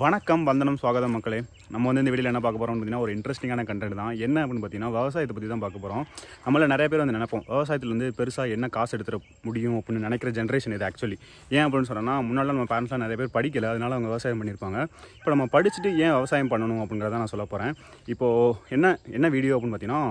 வணக்கம் வந்தனம் சுவாகதம் மக்களே நம்ம வந்து இந்த வீடியோவில் என்ன பார்க்க போகிறோம் அப்படின்னா ஒரு இன்ட்ரெஸ்டிங்கான கண்டென்ட் தான் என்ன அப்படின்னு பார்த்தீங்கன்னா விவசாயத்தை பற்றி தான் பார்க்க போகிறோம் நம்மள நிறைய பேர் வந்து நினைப்போம் விவசாயத்தில் வந்து பெருசாக என்ன காசு எடுத்துட முடியும் அப்படின்னு நினைக்கிற ஜென்ரேஷன் இது ஆக்சுவலி ஏன் அப்படின்னு சொன்னால் முன்னால் நம்ம பேரண்ட்ஸ்லாம் நிறைய பேர் படிக்கல அதனால அவங்க விவசாயம் பண்ணியிருப்பாங்க இப்போ நம்ம படிச்சுட்டு ஏன் விவசாயம் பண்ணணும் அப்படிங்கிறத நான் சொல்ல போகிறேன் இப்போது என்ன என்ன வீடியோ அப்படின்னு பார்த்தீங்கன்னா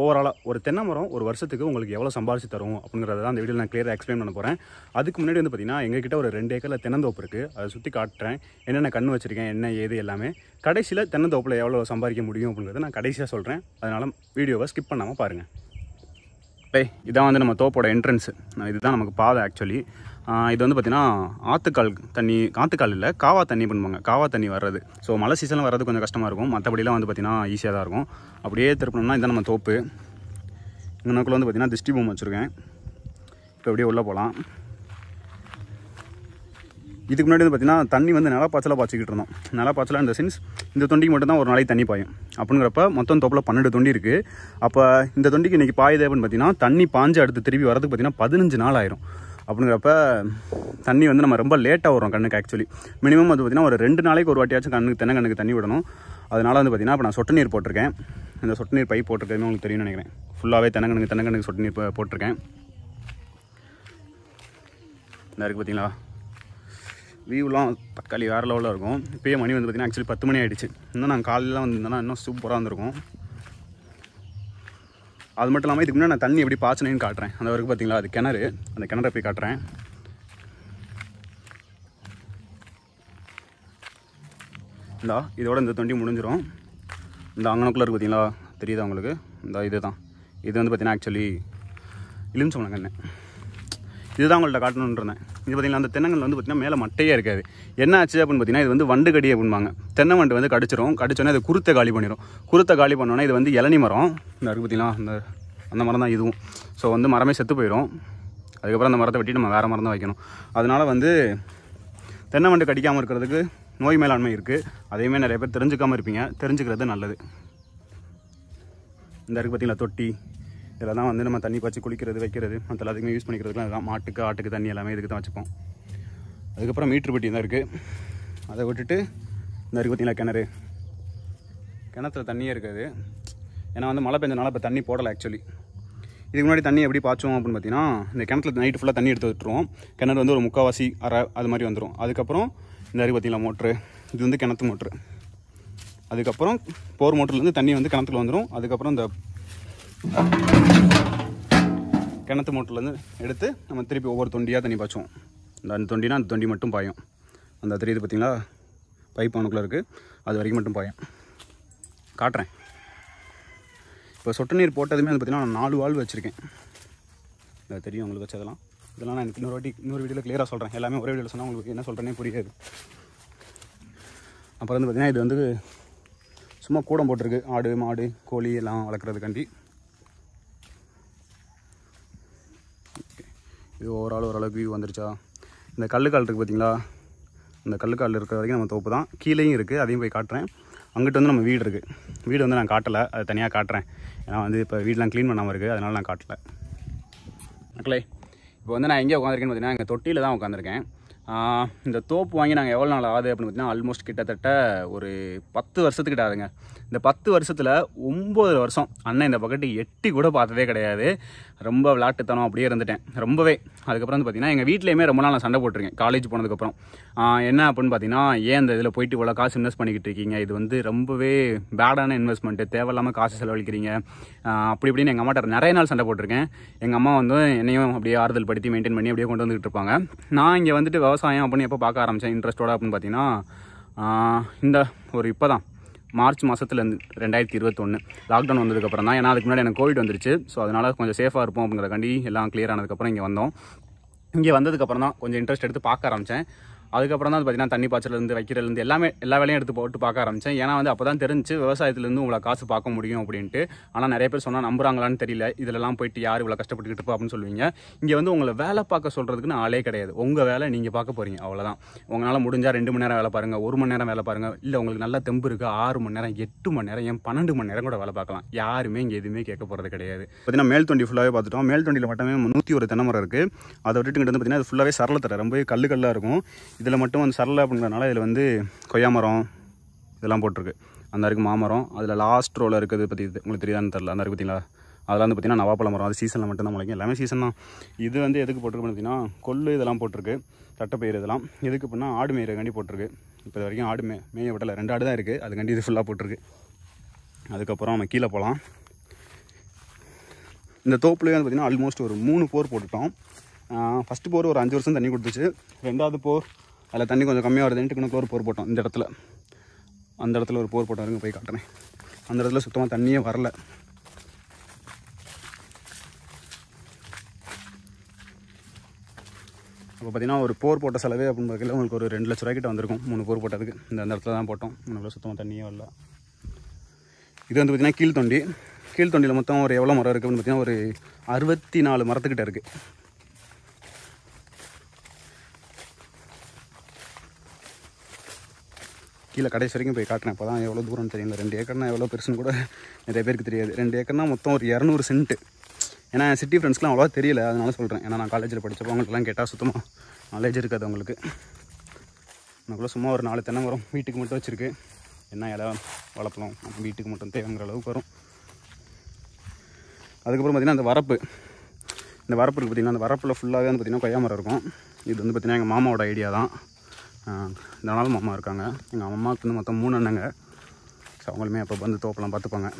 ஓவராலாக ஒரு தென்னை மரம் ஒரு வருஷத்துக்கு உங்களுக்கு எவ்வளோ சம்பாரிச்சு தரும் அப்படிங்கிறத தான் அந்த வீடியோவில் நான் க்ளியராக எக்ஸ்பிளைன் பண்ண போகிறேன் அதுக்கு முன்னாடி வந்து பார்த்திங்கன்னா எங்ககிட்ட ஒரு ரெண்டு ஏக்கரில் தென்னந்தோப்பு இருக்குது அதை சுற்றி காட்டுறேன் என்னென்ன கண் வச்சுருக்கேன் என்ன ஏது எல்லாமே கடைசியில் தென்னந்தோப்பில் எவ்வளோ சம்பாதிக்க முடியும் அப்படிங்கிறத நான் கடைசியாக சொல்கிறேன் அதனால் வீடியோவை ஸ்கிப் பண்ணாமல் பாருங்கள் டே இதான் வந்து நம்ம தோப்போட என்ட்ரன்ஸு இதுதான் நமக்கு பாதை ஆக்சுவலி இது வந்து பார்த்திங்கன்னா ஆற்றுக்கால் தண்ணி ஆத்துக்கால் இல்லை காவா தண்ணி பண்ணுவாங்க காவா தண்ணி வர்றது ஸோ மழை சீசனில் வர்றது கொஞ்சம் கஷ்டமாக இருக்கும் மற்றபடிலாம் வந்து பார்த்திங்கன்னா ஈஸியாக தான் இருக்கும் அப்படியே திருப்பணும்னா இதான் நம்ம தோப்பு இன்னொக்குள்ள வந்து பார்த்திங்கன்னா திருஷ்டி பூம் வச்சுருக்கேன் இப்போ அப்படியே உள்ளே போகலாம் இதுக்கு முன்னாடி வந்து பார்த்திங்கன்னா தண்ணி வந்து நல்லா பாய்ச்சலாக பாய்ச்சிக்கிட்டு இருந்தோம் நல்லா பாய்ச்சலாக இந்த சென்ஸ் இந்த தொண்டிக்கு மட்டும் தான் ஒரு நாளைக்கு தண்ணி பாயும் அப்படிங்கிறப்ப மொத்தம் தொப்பில் பன்னெண்டு தொண்டி இருக்குது அப்போ இந்த தொண்டிக்கு இன்றைக்கி பாயுது அப்படின்னு பார்த்தீங்கன்னா தண்ணி பாஞ்சு அடுத்து திரும்பி வரதுக்கு பார்த்திங்கன்னா பதினஞ்சு நாள் ஆயிரும் அப்படிங்கிறப்ப தண்ணி வந்து நம்ம ரொம்ப லேட்டாக வரும் கண்ணுக்கு ஆக்சுவலி மினிமம் வந்து பார்த்திங்கன்னா ஒரு ரெண்டு நாளைக்கு ஒரு வாட்டியாச்சும் கண்ணுக்கு தென்னை கண்ணுக்கு தண்ணி விடணும் அதனால் வந்து பார்த்திங்கன்னா இப்போ நான் சொட்டு நீர் போட்டிருக்கேன் இந்த சொட்டு நீர் பைப் போட்டிருக்கேன் உங்களுக்கு தெரியும்னு நினைக்கிறேன் ஃபுல்லாகவே தென்னங்கணுக்கு தென்னங்கணுக்கு சொட்டு நீர் போட்டிருக்கேன் இந்த இருக்குது பார்த்தீங்களா வியூலாம் தக்காளி வேறு லெவலில் இருக்கும் இப்போயே மணி வந்து பார்த்திங்கன்னா ஆக்சுவலி பத்து மணி ஆகிடுச்சு இன்னும் நாங்கள் காலையிலாம் வந்திருந்தோம்னா இன்னும் சூப்பராக இருந்திருக்கும் அது மட்டும் இல்லாமல் இதுக்கு முன்னாடி நான் தண்ணி எப்படி பாய்ச்சினேன்னு காட்டுறேன் அந்த வரைக்கும் பார்த்தீங்களா அது கிணறு அந்த கிணறு போய் காட்டுறேன் இந்தா இதோட இந்த தொண்டி முடிஞ்சிடும் இந்த அங்கனக்குள்ளே இருக்குது பார்த்தீங்களா தெரியுதா உங்களுக்கு இந்த இது தான் இது வந்து பார்த்திங்கன்னா ஆக்சுவலி இலிமிச்சவங்க என்ன இதுதான் உங்கள்கிட்ட காட்டணுன்றேன் இது அந்த தென்னங்கள் வந்து பார்த்தீங்கன்னா மேலே மட்டையே இருக்காது என்ன ஆச்சு அப்படின்னு பார்த்திங்கன்னா இது வந்து வண்டு கடி அப்படின்பாங்க தென்னை வண்டு வந்து கடிச்சிரும் கடிச்சோன்னே அது குருத்தை காலி பண்ணிடும் குருத்தை காலி பண்ணோன்னா இது வந்து இளநி மரம் இந்த இருக்குது பார்த்திங்களா அந்த அந்த மரம் தான் இதுவும் ஸோ வந்து மரமே செத்து போயிடும் அதுக்கப்புறம் அந்த மரத்தை வெட்டி நம்ம வேறு மரம் தான் வைக்கணும் அதனால் வந்து தென்னை வண்டு கடிக்காமல் இருக்கிறதுக்கு நோய் மேலாண்மை இருக்குது அதையுமே நிறைய பேர் தெரிஞ்சுக்காமல் இருப்பீங்க தெரிஞ்சுக்கிறது நல்லது இந்த இருக்குது பார்த்திங்களா தொட்டி இதில் தான் வந்து நம்ம தண்ணி பாய்ச்சி குளிக்கிறது வைக்கிறது மற்ற எல்லாத்துக்குமே யூஸ் பண்ணிக்கிறதுலாம் இதெல்லாம் மாட்டுக்கு ஆட்டுக்கு தண்ணி எல்லாமே இதுக்கு தான் வச்சுப்போம் அதுக்கப்புறம் மீட்ரு பெட்டி தான் இருக்குது அதை விட்டுட்டு இந்த இருக்குது பார்த்திங்களா கிணறு கிணத்துல தண்ணியே இருக்காது ஏன்னா வந்து மழை பெஞ்சனால இப்போ தண்ணி போடலை ஆக்சுவலி இதுக்கு முன்னாடி தண்ணி எப்படி பாய்ச்சுவோம் அப்படின்னு பார்த்தீங்கன்னா இந்த கிணத்துல நைட்டு ஃபுல்லாக தண்ணி எடுத்து விட்டுருவோம் கிணறு வந்து ஒரு முக்கால்வாசி அரை அது மாதிரி வந்துடும் அதுக்கப்புறம் இந்த இருக்குது பார்த்திங்களா மோட்ரு இது வந்து கிணத்து மோட்ரு அதுக்கப்புறம் போர் மோட்டர்லேருந்து தண்ணி வந்து கிணத்துல வந்துடும் அதுக்கப்புறம் இந்த கிணத்து மோட்டர்லேருந்து எடுத்து நம்ம திருப்பி ஒவ்வொரு தொண்டியாக தண்ணி பாய்ச்சுவோம் அந்த அந்த தொண்டினா அந்த தொண்டி மட்டும் பாயும் அந்த தெரியுது பார்த்திங்களா பைப் ஆனக்குள்ளே இருக்குது அது வரைக்கும் மட்டும் பாயும் காட்டுறேன் இப்போ சொட்டு நீர் போட்டதுமே அது பார்த்திங்கன்னா நான் நாலு வாழ்வு வச்சுருக்கேன் அது தெரியும் உங்களுக்கு வச்சதெல்லாம் இதெல்லாம் நான் எனக்கு இன்னொரு வாட்டி இன்னொரு வீடியோவில் க்ளியராக சொல்கிறேன் எல்லாமே ஒரே வீடியோவில் சொன்னால் உங்களுக்கு என்ன சொல்கிறேனே புரியாது அப்புறம் வந்து பார்த்திங்கன்னா இது வந்து சும்மா கூடம் போட்டிருக்கு ஆடு மாடு கோழி எல்லாம் வளர்க்குறதுக்காண்டி இது ஓவரால் ஓரளவுக்கு வியூ வந்துருச்சா இந்த கல்லுக்கால் இருக்குது பார்த்தீங்களா இந்த கல்லுக்கால் இருக்கிற வரைக்கும் நம்ம தோப்பு தான் கீழேயும் இருக்குது அதையும் போய் காட்டுறேன் அங்கிட்டு வந்து நம்ம வீடு இருக்குது வீடு வந்து நான் காட்டலை அதை தனியாக காட்டுறேன் ஏன்னா வந்து இப்போ வீடெலாம் க்ளீன் பண்ணாமல் இருக்குது அதனால் நான் காட்டலை மக்களே இப்போ வந்து நான் எங்கே உட்காந்துருக்கேன்னு பார்த்தீங்கன்னா எங்கள் தொட்டியில் தான் உட்காந்துருக்கேன் இந்த தோப்பு வாங்கி நாங்கள் எவ்வளோ நாள் ஆகுது அப்படின்னு பார்த்தீங்கன்னா ஆல்மோஸ்ட் கிட்டத்தட்ட ஒரு பத்து வருஷத்துக்கிட்ட ஆகுதுங்க இந்த பத்து வருஷத்தில் ஒம்பது வருஷம் அண்ணன் இந்த பக்கத்து எட்டி கூட பார்த்ததே கிடையாது ரொம்ப விளாட்டுத்தனம் அப்படியே இருந்துட்டேன் ரொம்பவே அதுக்கப்புறம் வந்து பார்த்தீங்கன்னா எங்கள் வீட்லேயுமே ரொம்ப நாள் நான் சண்டை போட்டிருக்கேன் காலேஜ் போனதுக்கப்புறம் என்ன அப்படின்னு பார்த்தீங்கன்னா ஏன் இந்த இதில் போயிட்டு இவ்வளோ காசு இன்வெஸ்ட் பண்ணிக்கிட்டு இருக்கீங்க இது வந்து ரொம்பவே பேடான இன்வெஸ்ட்மெண்ட்டு தேவையில்லாமல் காசு செலவழிக்கிறீங்க அப்படி இப்படின்னு எங்கள் அம்மாட்ட நிறைய நாள் சண்டை போட்டிருக்கேன் எங்கள் அம்மா வந்து என்னையும் அப்படியே ஆறுதல் படுத்தி மெயின்டைன் பண்ணி அப்படியே கொண்டு வந்துகிட்டு இருப்பாங்க நான் இங்கே வந்துட்டு விவசாயம் விவசாயம் அப்படின்னு எப்போ பார்க்க ஆரம்பித்தேன் இன்ட்ரெஸ்டோட அப்படின்னு பார்த்தீங்கன்னா இந்த ஒரு இப்போ தான் மார்ச் மாதத்துலேருந்து ரெண்டாயிரத்தி இருபத்தொன்று லாக்டவுன் வந்ததுக்கப்புறம் தான் ஏன்னா அதுக்கு முன்னாடி எனக்கு கோவிட் வந்துருச்சு ஸோ அதனால் கொஞ்சம் சேஃபாக இருப்போம் அப்படிங்கிறக்காண்டி எல்லாம் கிளியர் ஆனதுக்கப்புறம் இங்கே வந்தோம் இங்கே வந்ததுக்கப்புறம் தான் கொஞ்சம் இன்ட்ரெஸ்ட் எடுத்து பார்க்க ஆரம்பித்தேன் அதுக்கப்புறம் தான் அது பார்த்தீங்கன்னா தண்ணி பாய்ச்சலேருந்து வைக்கிறதுலேருந்து எல்லாமே எல்லா வேலையும் எடுத்து போட்டு பார்க்க ஆரம்பித்தேன் ஏன்னா வந்து அப்போ தான் தெரிஞ்சு விவசாயத்துலேருந்து உங்களை காசு பார்க்க முடியும் அப்படின்ட்டு ஆனால் நிறைய பேர் சொன்னால் நம்புறாங்களான்னு தெரியல இதெல்லாம் போயிட்டு யார் இவ்வளோ கஷ்டப்பட்டுக்கிட்டு இருப்போம் அப்படின்னு சொல்லுவீங்க இங்கே வந்து உங்களை வேலை பார்க்க சொல்கிறதுக்குன்னு ஆளே கிடையாது உங்கள் வேலை நீங்கள் பார்க்க போகிறீங்க அவ்வளோதான் உங்களால் முடிஞ்சால் ரெண்டு மணி நேரம் வேலை பாருங்கள் ஒரு மணி நேரம் வேலை பாருங்கள் இல்லை உங்களுக்கு நல்லா தெம்பு இருக்குது ஆறு மணி நேரம் எட்டு மணி நேரம் ஏன் பன்னெண்டு மணி நேரம் கூட வேலை பார்க்கலாம் யாருமே இங்கே எதுவுமே கேட்க போகிறது கிடையாது பார்த்தீங்கன்னா மேல் தொண்டி ஃபுல்லாகவே பார்த்துட்டோம் மேல் தொண்டியில் மட்டுமே நூற்றி ஒரு தென்னை இருக்குது அதை விட்டுட்டு இங்கே வந்து பார்த்தீங்கன்னா அது ஃபுல்லாகவே சரளத்தரை ரொம்பவே கல்லு கல்லாக இருக்கும் இதில் மட்டும் வந்து சரளை அப்படிங்கிறதுனால இதில் வந்து கொய்யா மரம் இதெல்லாம் போட்டிருக்கு அந்த இருக்குது மாமரம் அதில் லாஸ்ட் ரோவில் இருக்குது பற்றி உங்களுக்கு தெரியாதுன்னு தெரில அந்த இருக்குது பார்த்தீங்களா அதெல்லாம் வந்து பார்த்திங்கன்னா நவாப்பழ மரம் அது சீசனில் மட்டும்தான் முளைக்கும் எல்லாமே சீசன் தான் இது வந்து எதுக்கு போட்டிருக்கு பார்த்தீங்கன்னா கொள்ளு இதெல்லாம் போட்டிருக்கு தட்டைப்பயிர் இதெல்லாம் எதுக்கு அப்படின்னா ஆடு கண்டி போட்டிருக்கு இப்போ இது வரைக்கும் ஆடு மே மேய விடலை ரெண்டு ஆடு தான் இருக்குது அதுக்காண்டி இது ஃபுல்லாக போட்டிருக்கு அதுக்கப்புறம் நம்ம கீழே போகலாம் இந்த தோப்புலேயே வந்து பார்த்திங்கன்னா ஆல்மோஸ்ட் ஒரு மூணு போர் போட்டுட்டோம் ஃபஸ்ட்டு போர் ஒரு அஞ்சு வருஷம் தண்ணி கொடுத்துச்சு ரெண்டாவது போர் அதில் தண்ணி கொஞ்சம் கம்மியாக வருதுன்ட்டு இன்னும் ஒரு போர் போட்டோம் இந்த இடத்துல அந்த இடத்துல ஒரு போர் போட்டோம் போய் காட்டுறேன் அந்த இடத்துல சுத்தமாக தண்ணியே வரல இப்போ பார்த்தீங்கன்னா ஒரு போர் போட்ட செலவே அப்படின்னு பார்க்கல உங்களுக்கு ஒரு ரெண்டு லட்ச ரூபாய்க்கிட்ட வந்திருக்கும் மூணு போர் போட்டதுக்கு இந்த அந்த இடத்துல தான் போட்டோம் மூணு சுத்தமாக தண்ணியே வரல இது வந்து பார்த்திங்கன்னா கீழ்த்தொண்டி கீழ்த்தொண்டியில் மொத்தம் ஒரு எவ்வளோ மரம் இருக்குதுன்னு பார்த்திங்கன்னா பார்த்தீங்கன்னா ஒரு அறுபத்தி நாலு மரத்துக்கிட்ட இருக்குது கீழே கடைசி வரைக்கும் போய் காட்டினேன் அப்போ தான் எவ்வளோ தூரம்னு தெரியும் ரெண்டு ஏக்கர்னா எவ்வளோ பெருசுன்னு கூட நிறைய பேருக்கு தெரியாது ரெண்டு ஏக்கர்னா மொத்தம் ஒரு இரநூறு சென்ட்டு ஏன்னா என் சிட்டி ஃப்ரெண்ட்ஸ்லாம் அவ்வளோவா தெரியல அதனால சொல்கிறேன் ஏன்னா நான் காலேஜில் படித்தப்போ அவங்கள்ட்டலாம் கேட்டால் சுத்தமாக நாலேஜ் இருக்காது அவங்களுக்கு நம்மளும் சும்மா ஒரு நாலு தென்னை மரம் வீட்டுக்கு மட்டும் வச்சுருக்கு என்ன இடம் வளர்க்கலாம் நம்ம வீட்டுக்கு மட்டும் தேவைங்கிற அளவுக்கு வரும் அதுக்கப்புறம் பார்த்திங்கன்னா அந்த வரப்பு இந்த வரப்பு பார்த்திங்கன்னா அந்த வரப்பில் ஃபுல்லாகவே வந்து பார்த்திங்கன்னா கொய்யா மரம் இருக்கும் இது வந்து பார்த்திங்கன்னா எங்கள் மாமாவோட ஐடியா தான் தனால் மாமா இருக்காங்க எங்கள் அம்மாவுக்கு வந்து மொத்தம் மூணு அண்ணங்க ஸோ அவங்களுமே அப்போ வந்து தோப்பெல்லாம் பார்த்துப்பாங்க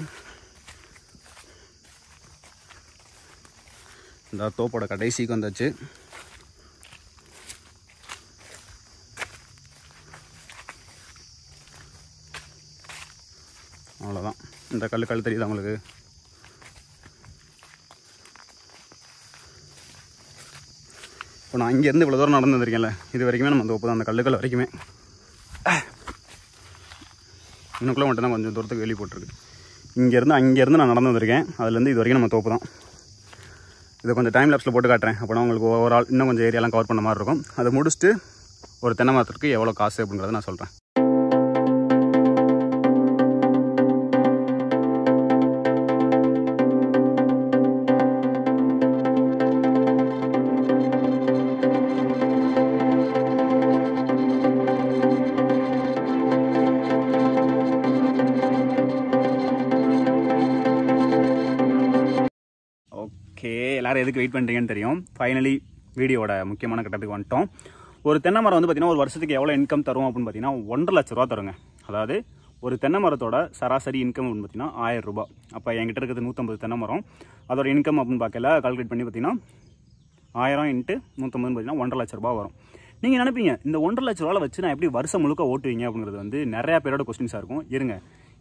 இந்த தோப்போட கடைசிக்கு வந்தாச்சு அவ்வளோதான் இந்த கல் கல் அவங்களுக்கு இப்போ நான் இங்கேருந்து இவ்வளோ தூரம் நடந்து வந்திருக்கேன்ல இது வரைக்குமே நம்ம அந்த ஒப்பு தான் அந்த கல்லுக்கல் வரைக்குமே இன்னுக்குள்ளே மட்டும் தான் கொஞ்சம் தூரத்துக்கு வெளியே போட்டிருக்கு இங்கேருந்து அங்கேருந்து நான் நடந்து வந்திருக்கேன் அதுலேருந்து இது வரைக்கும் நம்ம தோப்பு தான் இதை கொஞ்சம் டைம் லேப்ஸில் போட்டு காட்டுறேன் அப்போனா உங்களுக்கு ஓவரால் இன்னும் கொஞ்சம் ஏரியாலாம் கவர் பண்ண மாதிரி இருக்கும் அதை முடிச்சுட்டு ஒரு தென்னை மரத்துக்கு எவ்வளோ காசு அப்படிங்கிறத நான் சொல்கிறேன் ஓகே எல்லோரும் எதுக்கு வெயிட் பண்ணுறீங்கன்னு தெரியும் ஃபைனலி வீடியோட முக்கியமான கட்டத்துக்கு வந்துட்டோம் ஒரு தென்னை மரம் வந்து பார்த்திங்கன்னா ஒரு வருஷத்துக்கு எவ்வளோ இன்கம் தரும் அப்படின்னு பார்த்தீங்கன்னா ஒன்றரை லட்ச ரூபா தருங்க அதாவது ஒரு தென்னை மரத்தோட சராசரி இன்கம் அப்படின்னு பார்த்தீங்கன்னா ஆயிரம் ரூபாய் அப்போ என்கிட்ட இருக்கிறது நூற்றம்பது தென்னை மரம் அதோட இன்கம் அப்படின்னு பார்க்கல கால்குலேட் பண்ணி பார்த்தீங்கன்னா ஆயிரம் இன்ட்டு நூற்றம்பதுன்னு பார்த்தீங்கன்னா ஒன்றரை லட்ச ரூபா வரும் நீங்கள் நினைப்பீங்க இந்த ஒன்றரை லட்ச ரூபாவில் வச்சு நான் எப்படி வருஷம் முழுக்க ஓட்டுவீங்க அப்படிங்கிறது வந்து நிறையா பேரோட கொஸ்டின்ஸாக இருக்கும் இருங்க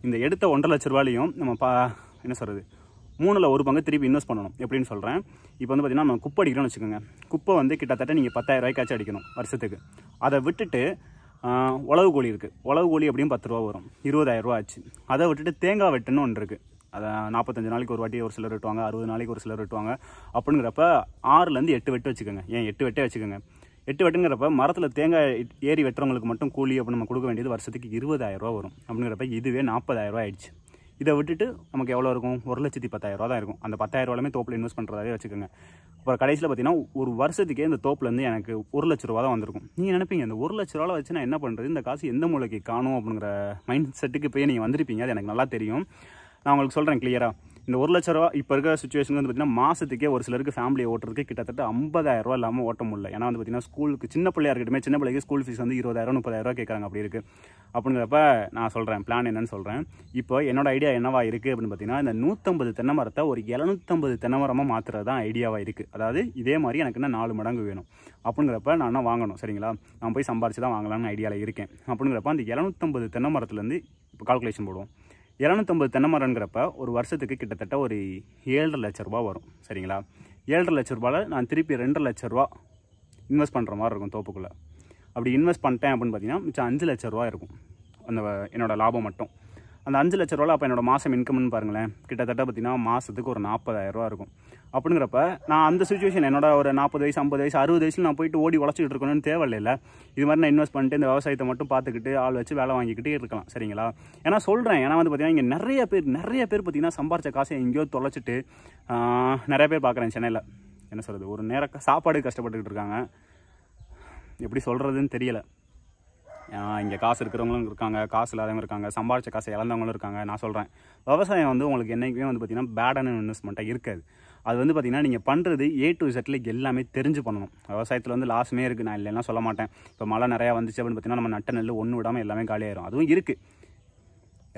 இந்த எடுத்த ஒன்றரை லட்ச ரூபாலையும் நம்ம பா என்ன சொல்கிறது மூணில் ஒரு பங்கு திருப்பி இன்வெஸ்ட் பண்ணணும் எப்படின்னு சொல்கிறேன் இப்போ வந்து பார்த்திங்கன்னா நம்ம குப்பை அடிக்கணும்னு வச்சுக்கோங்க குப்பை வந்து கிட்டத்தட்ட நீங்கள் பத்தாயிரம் அடிக்கணும் வருஷத்துக்கு அதை விட்டுட்டு உழவு கோழி இருக்குது உழவு கோழி அப்படியும் பத்து ரூபா வரும் இருபதாயிரரூவா ஆச்சு அதை விட்டுட்டு தேங்காய் வெட்டுன்னு ஒன்று இருக்குது அதை நாற்பத்தஞ்சு நாளைக்கு ஒரு வாட்டி ஒரு சிலர் வெட்டுவாங்க அறுபது நாளைக்கு ஒரு சிலர் வெட்டுவாங்க அப்படிங்கிறப்ப ஆறுலேருந்து எட்டு வெட்டு வச்சுக்கோங்க ஏன் எட்டு வெட்டே வச்சுக்கோங்க எட்டு வெட்டுங்கிறப்ப மரத்தில் தேங்காய் ஏறி வெட்டுறவங்களுக்கு மட்டும் கூலி அப்படி நம்ம கொடுக்க வேண்டியது வருஷத்துக்கு இருபதாயிரரூவா வரும் அப்படிங்கிறப்ப இதுவே நாற்பதாயிரரூவா ஆயிடுச்சு இதை விட்டுட்டு நமக்கு எவ்வளோ இருக்கும் ஒரு லட்சத்தி பத்தாயிரரூவா தான் இருக்கும் அந்த பத்தாயிரரூவாலுமே தோப்பில் இன்வெஸ்ட் பண்ணுறதாவே வச்சுக்கோங்க அப்புறம் கடைசியில் பார்த்தீங்கன்னா ஒரு வருஷத்துக்கே இந்த தோப்புலேருந்து எனக்கு ஒரு லட்ச ரூபா தான் வந்திருக்கும் நீங்கள் நினைப்பீங்க இந்த ஒரு லட்ச ரூபாவில் வச்சு நான் என்ன பண்ணுறது இந்த காசு எந்த மூலைக்கு காணும் அப்படிங்கிற மைண்ட் செட்டுக்கு போய் நீங்கள் வந்திருப்பீங்க அது எனக்கு நல்லா தெரியும் நான் உங்களுக்கு சொல்கிறேன் கிளியராக இந்த ஒரு லட்ச ரூபா இப்போ இருக்கிற சுச்சுவேஷன் வந்து பார்த்தீங்கன்னா மாதத்துக்கே ஒரு சிலருக்கு ஃபேமிலியை ஓட்டுறதுக்கு கிட்டத்தட்ட ஐம்பதாயிரம் ரூபா இல்லாமல் ஓட்ட முடியல ஏன்னா வந்து பார்த்தீங்கன்னா ஸ்கூலுக்கு சின்ன பிள்ளையாக இருக்கட்டுமே சின்ன பிள்ளைக்கு ஸ்கூல் ஃபீஸ் வந்து இருபதாயிரம் முப்பதாயிரரூவா கேட்குறாங்க அப்படி இருக்குது அப்படிங்கிறப்ப நான் சொல்கிறேன் பிளான் என்னன்னு சொல்கிறேன் இப்போ என்னோட ஐடியா என்னவா இருக்குது அப்படின்னு பார்த்தீங்கன்னா இந்த நூற்றம்பது தென்னை மரத்தை ஒரு எழுநூற்றம்பது தென்னை மரமாக மாற்றுறது தான் ஐடியாவாக இருக்குது அதாவது இதே மாதிரி எனக்கு இன்னும் நாலு மடங்கு வேணும் அப்படிங்கிறப்ப நான் என்ன வாங்கணும் சரிங்களா நான் போய் சம்பாரிச்சு தான் வாங்கலாம்னு ஐடியாவில் இருக்கேன் அப்படிங்கிறப்ப அந்த எழுநூற்றம்பது தென்னை மரத்துலேருந்து இப்போ கால்குலேஷன் போடுவோம் இரநூத்தம்பது தென்னை மரங்கிறப்ப ஒரு வருஷத்துக்கு கிட்டத்தட்ட ஒரு ஏழரை லட்ச ரூபா வரும் சரிங்களா ஏழரை லட்ச ரூபாவில் நான் திருப்பி ரெண்டரை லட்ச ரூபா இன்வெஸ்ட் பண்ணுற மாதிரி இருக்கும் தோப்புக்குள்ளே அப்படி இன்வெஸ்ட் பண்ணிட்டேன் அப்படின்னு பார்த்தீங்கன்னா மிச்சம் அஞ்சு லட்ச ரூபா இருக்கும் அந்த என்னோடய லாபம் மட்டும் அந்த அஞ்சு லட்ச ரூபா அப்போ என்னோடய மாதம் இன்கம்னு பாருங்களேன் கிட்டத்தட்ட பார்த்திங்கன்னா மாதத்துக்கு ஒரு நாற்பதாயிரம் ரூபா இருக்கும் அப்படிங்கிறப்ப நான் அந்த சுச்சுவேஷன் என்னோட ஒரு நாற்பது வயசு ஐம்பது வயசு அறுபது வயசில் நான் போயிட்டு ஓடி உழைச்சிட்டு இருக்கணும்னு தேவையில்லை இது மாதிரி நான் இன்வெஸ்ட் பண்ணிட்டு இந்த விவசாயத்தை மட்டும் பார்த்துக்கிட்டு ஆள் வச்சு வேலை வாங்கிக்கிட்டே இருக்கலாம் சரிங்களா ஏன்னா சொல்கிறேன் ஏன்னா வந்து பார்த்தீங்கன்னா இங்கே நிறைய பேர் நிறைய பேர் பார்த்திங்கன்னா சம்பாரிச்ச காசை எங்கேயோ தொலைச்சிட்டு நிறைய பேர் பார்க்குறேன் சென்னையில் என்ன சொல்கிறது ஒரு நேரம் சாப்பாடு கஷ்டப்பட்டுக்கிட்டு இருக்காங்க எப்படி சொல்கிறதுன்னு தெரியலை இங்கே காசு இருக்கிறவங்களும் இருக்காங்க காசு இல்லாதவங்க இருக்காங்க சம்பாரிச்ச காசு இழந்தவங்களும் இருக்காங்க நான் சொல்கிறேன் விவசாயம் வந்து உங்களுக்கு என்றைக்குமே வந்து பார்த்திங்கன்னா பேடான இன்வெஸ்ட்மெண்ட்டாக இருக்காது அது வந்து பார்த்திங்கன்னா நீங்கள் பண்ணுறது ஏ டு செட்டில் எல்லாமே தெரிஞ்சு பண்ணணும் விவசாயத்தில் வந்து லாஸ்மே இருக்குது நான் இல்லைன்னா சொல்ல மாட்டேன் இப்போ மழை நிறையா வந்துச்சு அப்படின்னு பார்த்திங்கன்னா நம்ம நட்ட நெல் ஒன்று விடாமல் எல்லாமே காலியாயிரும் அதுவும் இருக்குது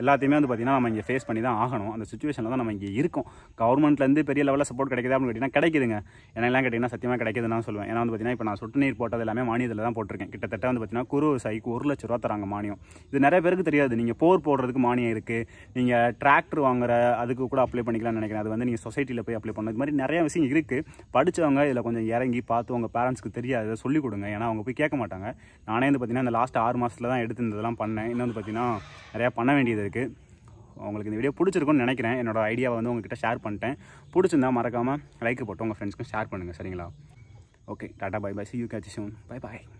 எல்லாத்தையுமே வந்து பார்த்திங்கன்னா நம்ம இங்கே ஃபேஸ் பண்ணி தான் ஆகணும் அந்த சுச்சுவேஷனில் தான் நம்ம இங்கே இருக்கோம் கவர்மெண்ட்லேருந்து பெரிய லெவலில் சப்போர்ட் கிடைக்குது அப்படின்னு கேட்டிங்கன்னா கிடைக்குதுங்க என்னெல்லாம் கேட்டிங்கன்னா சத்தியமாக கிடைக்குதுன்னு சொல்லுவேன் ஏன்னா வந்து பார்த்திங்கன்னா இப்போ நான் சொட்டு நீர் போட்டது எல்லாமே மானியத்தில் தான் போட்டிருக்கேன் கிட்டத்தட்ட வந்து பார்த்திங்கன்னா குறு சைக்கு ஒரு லட்ச ரூபா தராங்க மானியம் இது நிறைய பேருக்கு தெரியாது நீங்கள் போர் போடுறதுக்கு மானியம் இருக்குது நீங்கள் டிராக்டர் வாங்குற அதுக்கு கூட அப்ளை பண்ணிக்கலாம்னு நினைக்கிறேன் அது வந்து நீங்கள் சொசைட்டியில் போய் அப்ளை பண்ணுறது மாதிரி நிறைய விஷயம் இருக்குது படித்தவங்க இதில் கொஞ்சம் இறங்கி பார்த்து உங்கள் பேரண்ட்ஸ்க்கு தெரியாது சொல்லிக் கொடுங்க ஏன்னா அவங்க போய் கேட்க மாட்டாங்க நானே வந்து பார்த்திங்கன்னா இந்த லாஸ்ட் ஆறு மாதத்தில் தான் எடுத்து இதெல்லாம் பண்ணேன் இன்னும் வந்து பார்த்திங்கன்னா நிறையா பண்ண வேண்டியது இருக்குது உங்களுக்கு இந்த வீடியோ பிடிச்சிருக்கும்னு நினைக்கிறேன் என்னோடய ஐடியாவை வந்து உங்ககிட்ட ஷேர் பண்ணிட்டேன் பிடிச்சிருந்தா மறக்காமல் லைக் போட்டு உங்கள் ஃப்ரெண்ட்ஸ்க்கும் ஷேர் பண்ணுங்கள் சரிங்களா ஓகே டாட்டா bye bye see you catch soon bye bye